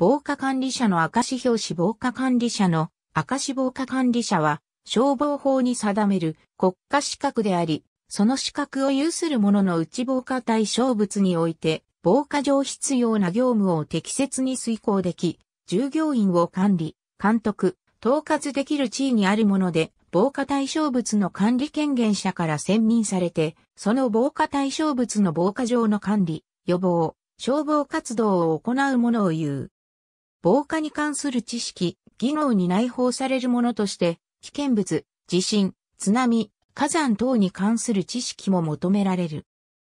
防火管理者の証表紙防火管理者の証防火管理者は消防法に定める国家資格であり、その資格を有する者の内防火対象物において、防火上必要な業務を適切に遂行でき、従業員を管理、監督、統括できる地位にあるもので、防火対象物の管理権限者から選任されて、その防火対象物の防火上の管理、予防、消防活動を行う者を言う。防火に関する知識、技能に内包されるものとして、危険物、地震、津波、火山等に関する知識も求められる。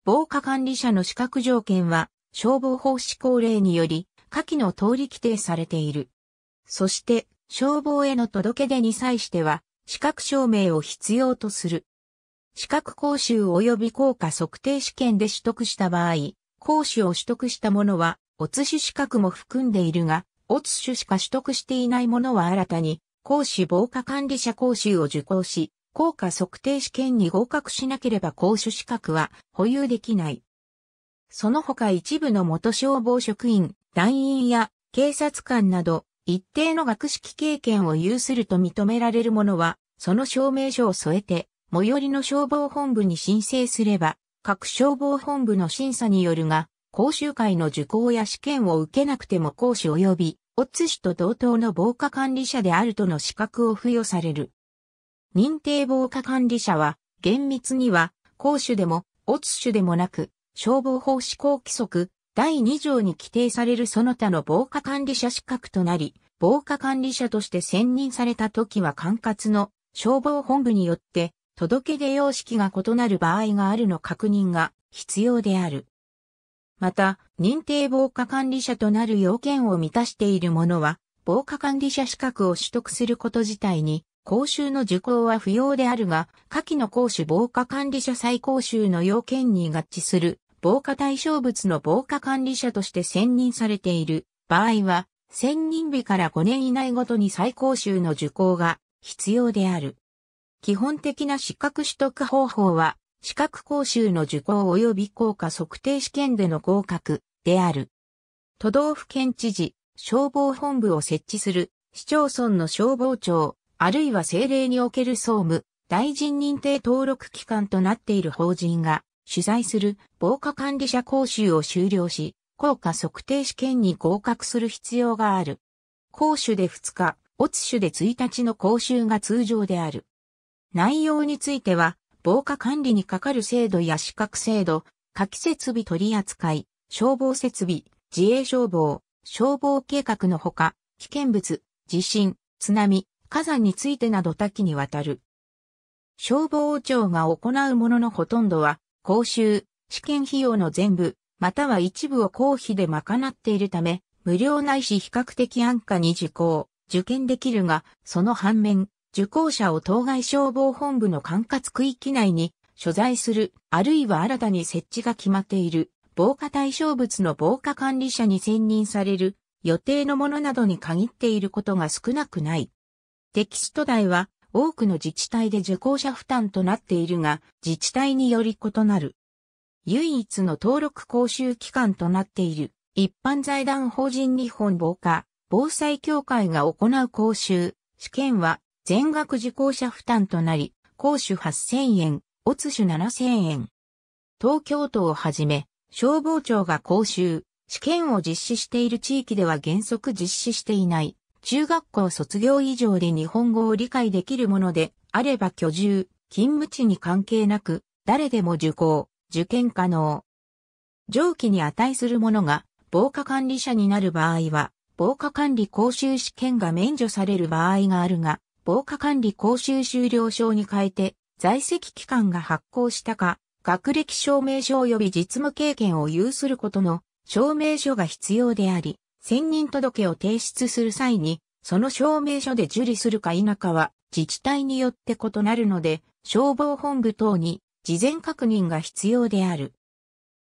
防火管理者の資格条件は、消防法施行令により、下記の通り規定されている。そして、消防への届け出に際しては、資格証明を必要とする。資格講習及び効果測定試験で取得した場合、講師を取得した者は、おつし資格も含んでいるが、オツ種しか取得していないものは新たに、講師防火管理者講習を受講し、効果測定試験に合格しなければ講師資格は保有できない。その他一部の元消防職員、団員や警察官など、一定の学識経験を有すると認められるものは、その証明書を添えて、最寄りの消防本部に申請すれば、各消防本部の審査によるが、講習会の受講や試験を受けなくても講師及び、オッズ氏と同等の防火管理者であるとの資格を付与される。認定防火管理者は、厳密には、公主でも、オツ主でもなく、消防法施行規則、第2条に規定されるその他の防火管理者資格となり、防火管理者として選任された時は管轄の消防本部によって届け出様式が異なる場合があるの確認が必要である。また、認定防火管理者となる要件を満たしている者は、防火管理者資格を取得すること自体に、講習の受講は不要であるが、下記の講習防火管理者再講習の要件に合致する、防火対象物の防火管理者として選任されている場合は、選任日から5年以内ごとに再講習の受講が必要である。基本的な資格取得方法は、資格講習の受講及び効果測定試験での合格である。都道府県知事、消防本部を設置する市町村の消防庁、あるいは政令における総務、大臣認定登録機関となっている法人が主催する防火管理者講習を修了し、効果測定試験に合格する必要がある。講習で2日、オツ種で1日の講習が通常である。内容については、防火管理にかかる制度や資格制度、火器設備取扱い、消防設備、自衛消防、消防計画のほか、危険物、地震、津波、火山についてなど多岐にわたる。消防庁が行うもののほとんどは、講習、試験費用の全部、または一部を公費で賄っているため、無料ないし比較的安価に受講、受験できるが、その反面、受講者を当該消防本部の管轄区域内に所在する、あるいは新たに設置が決まっている、防火対象物の防火管理者に選任される予定のものなどに限っていることが少なくない。テキスト代は多くの自治体で受講者負担となっているが、自治体により異なる。唯一の登録講習機関となっている一般財団法人日本防火防災協会が行う講習、試験は全額受講者負担となり、講師8000円、乙種7000円。東京都をはじめ、消防庁が講習、試験を実施している地域では原則実施していない。中学校卒業以上で日本語を理解できるものであれば居住、勤務地に関係なく、誰でも受講、受験可能。上記に値するものが、防火管理者になる場合は、防火管理講習試験が免除される場合があるが、防火管理講習修了証に変えて、在籍期間が発行したか、学歴証明書及び実務経験を有することの証明書が必要であり、専任届を提出する際に、その証明書で受理するか否かは自治体によって異なるので、消防本部等に事前確認が必要である。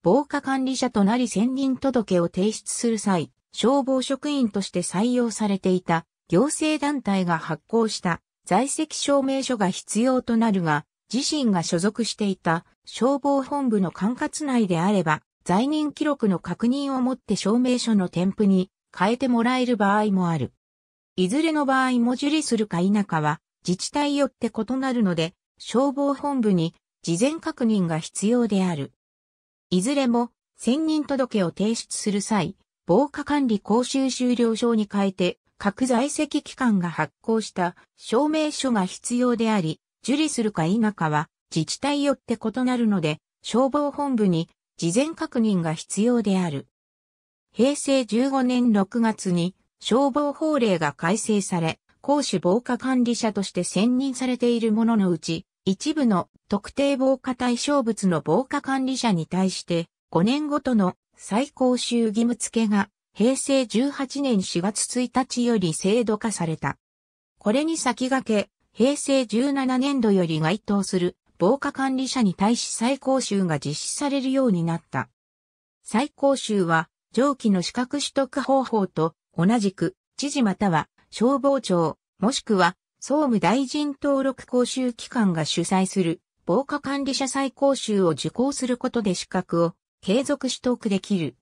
防火管理者となり専任届を提出する際、消防職員として採用されていた行政団体が発行した在籍証明書が必要となるが、自身が所属していた消防本部の管轄内であれば、在任記録の確認をもって証明書の添付に変えてもらえる場合もある。いずれの場合も受理するか否かは自治体よって異なるので、消防本部に事前確認が必要である。いずれも、専任届を提出する際、防火管理講習終了証に変えて、各在籍機関が発行した証明書が必要であり、受理するか否かは自治体よって異なるので、消防本部に事前確認が必要である。平成15年6月に消防法令が改正され、公主防火管理者として選任されているもののうち、一部の特定防火対象物の防火管理者に対して、5年ごとの最高収義務付けが平成18年4月1日より制度化された。これに先駆け、平成17年度より該当する防火管理者に対し最高習が実施されるようになった。最高習は、上記の資格取得方法と同じく、知事または消防庁、もしくは総務大臣登録講習機関が主催する防火管理者再講習を受講することで資格を継続取得できる。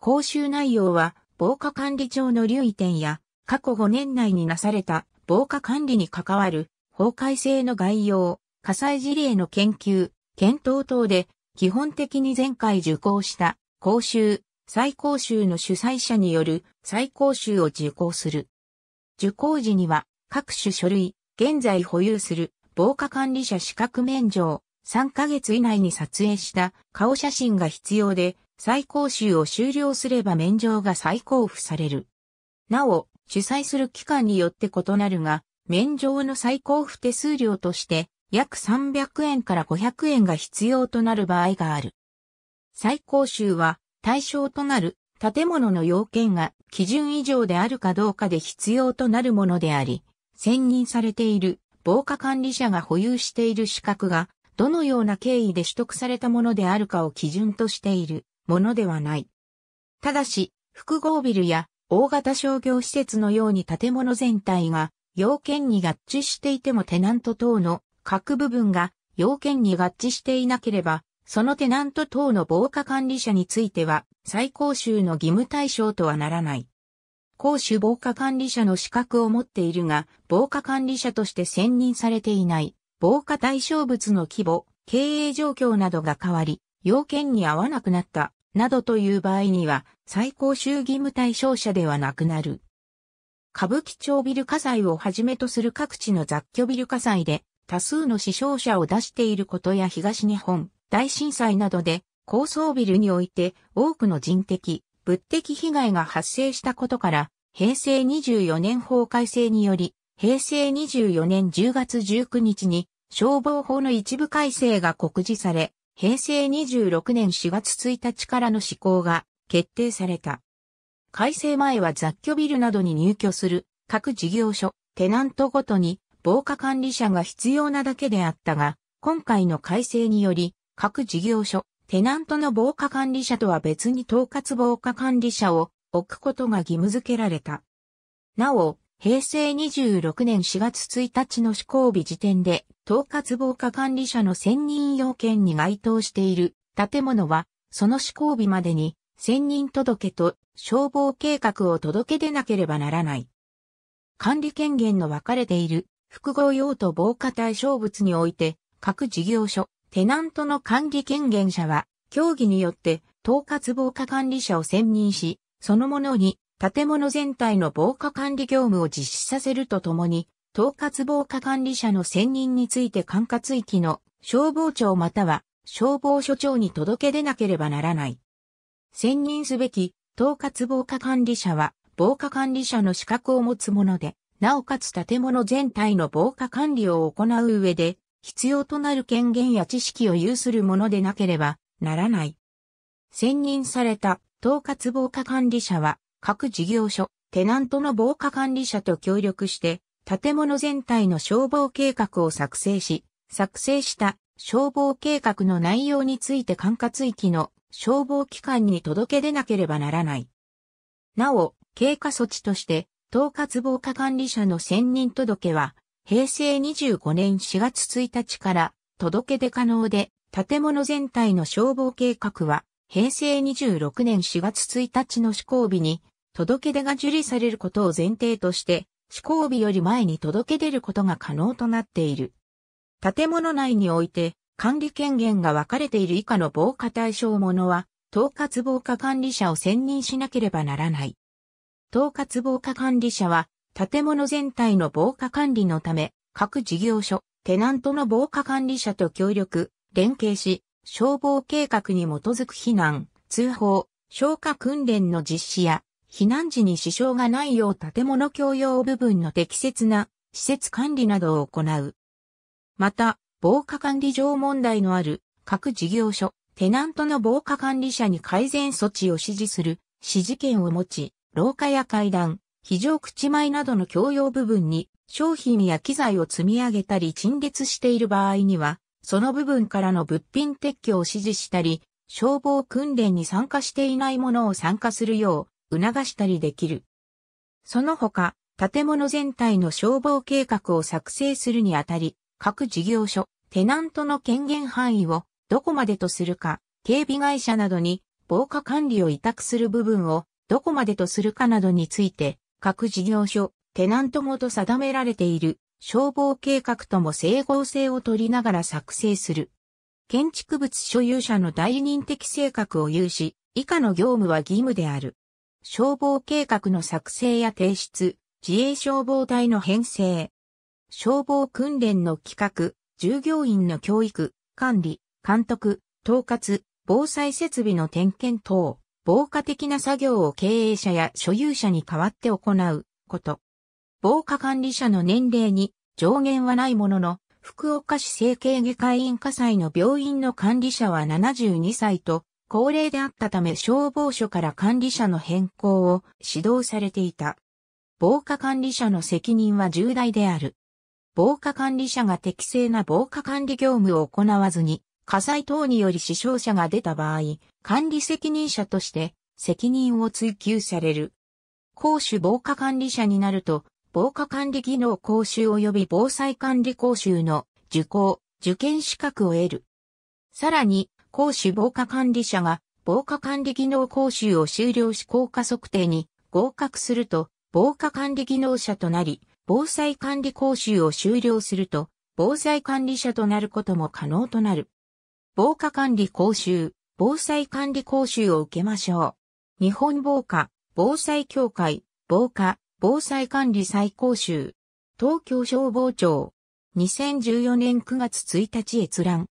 講習内容は、防火管理庁の留意点や、過去5年内になされた防火管理に関わる法改正の概要、火災事例の研究、検討等で、基本的に前回受講した講習、再講習の主催者による再講習を受講する。受講時には各種書類、現在保有する防火管理者資格免除を3ヶ月以内に撮影した顔写真が必要で、再講習を終了すれば免状が再交付される。なお、主催する期間によって異なるが、免状の再交付手数料として、約300円から500円が必要となる場合がある。再講習は対象となる建物の要件が基準以上であるかどうかで必要となるものであり、選任されている防火管理者が保有している資格がどのような経緯で取得されたものであるかを基準としているものではない。ただし、複合ビルや大型商業施設のように建物全体が要件に合致していてもテナント等の各部分が要件に合致していなければ、そのテナント等の防火管理者については最高州の義務対象とはならない。公衆防火管理者の資格を持っているが、防火管理者として選任されていない、防火対象物の規模、経営状況などが変わり、要件に合わなくなったなどという場合には、最高衆義務対象者ではなくなる。歌舞伎町ビル火災をはじめとする各地の雑居ビル火災で多数の死傷者を出していることや東日本大震災などで高層ビルにおいて多くの人的、物的被害が発生したことから平成24年法改正により平成24年10月19日に消防法の一部改正が告示され平成26年4月1日からの施行が決定された。改正前は雑居ビルなどに入居する各事業所、テナントごとに防火管理者が必要なだけであったが、今回の改正により各事業所、テナントの防火管理者とは別に統括防火管理者を置くことが義務付けられた。なお、平成26年4月1日の施行日時点で、統括防火管理者の選任要件に該当している建物は、その施行日までに、選任届と消防計画を届け出なければならない。管理権限の分かれている複合用途防火対象物において、各事業所、テナントの管理権限者は、協議によって統括防火管理者を選任し、そのものに建物全体の防火管理業務を実施させるとともに、統括防火管理者の選任について管轄域の消防庁または消防署長に届け出なければならない。選任すべき統括防火管理者は防火管理者の資格を持つもので、なおかつ建物全体の防火管理を行う上で必要となる権限や知識を有するものでなければならない。選任された統括防火管理者は各事業所、テナントの防火管理者と協力して、建物全体の消防計画を作成し、作成した消防計画の内容について管轄域の消防機関に届け出なければならない。なお、経過措置として、統括防火管理者の専任届は、平成25年4月1日から届け出可能で、建物全体の消防計画は平成26年4月1日の施行日に、届け出が受理されることを前提として、施行日より前に届け出ることが可能となっている。建物内において、管理権限が分かれている以下の防火対象者は、統括防火管理者を選任しなければならない。統括防火管理者は、建物全体の防火管理のため、各事業所、テナントの防火管理者と協力、連携し、消防計画に基づく避難、通報、消火訓練の実施や、避難時に支障がないよう建物共用部分の適切な施設管理などを行う。また、防火管理上問題のある各事業所、テナントの防火管理者に改善措置を指示する指示権を持ち、廊下や階段、非常口前などの共用部分に商品や機材を積み上げたり陳列している場合には、その部分からの物品撤去を指示したり、消防訓練に参加していないものを参加するよう促したりできる。その他、建物全体の消防計画を作成するにあたり、各事業所、テナントの権限範囲をどこまでとするか、警備会社などに防火管理を委託する部分をどこまでとするかなどについて、各事業所、テナントごと定められている消防計画とも整合性を取りながら作成する。建築物所有者の代人的性格を有し、以下の業務は義務である。消防計画の作成や提出、自衛消防隊の編成、消防訓練の企画、従業員の教育、管理、監督、統括、防災設備の点検等、防火的な作業を経営者や所有者に代わって行うこと。防火管理者の年齢に上限はないものの、福岡市整形外科医院火災の病院の管理者は72歳と高齢であったため消防署から管理者の変更を指導されていた。防火管理者の責任は重大である。防火管理者が適正な防火管理業務を行わずに、火災等により死傷者が出た場合、管理責任者として責任を追及される。公主防火管理者になると、防火管理技能講習及び防災管理講習の受講、受験資格を得る。さらに、講師防火管理者が防火管理技能講習を修了し効果測定に合格すると、防火管理技能者となり、防災管理講習を修了すると、防災管理者となることも可能となる。防火管理講習、防災管理講習を受けましょう。日本防火、防災協会、防火、防災管理最高集。東京消防庁。2014年9月1日閲覧。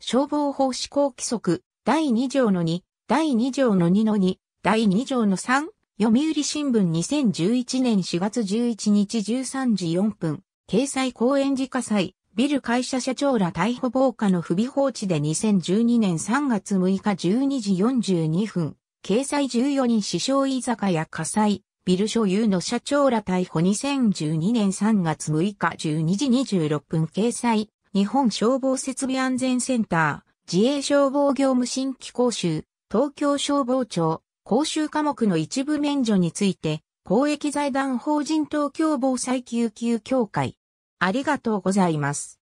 消防法施行規則第2条の2、第2条の2の2、第2条の3、読売新聞2011年4月11日13時4分、掲載公園寺火災、ビル会社社長ら逮捕防火の不備放置で2012年3月6日12時42分、掲載14人死傷居酒屋火災、ビル所有の社長ら逮捕2012年3月6日12時26分掲載、日本消防設備安全センター、自衛消防業務新規講習、東京消防庁、講習科目の一部免除について、公益財団法人東京防災救急協会。ありがとうございます。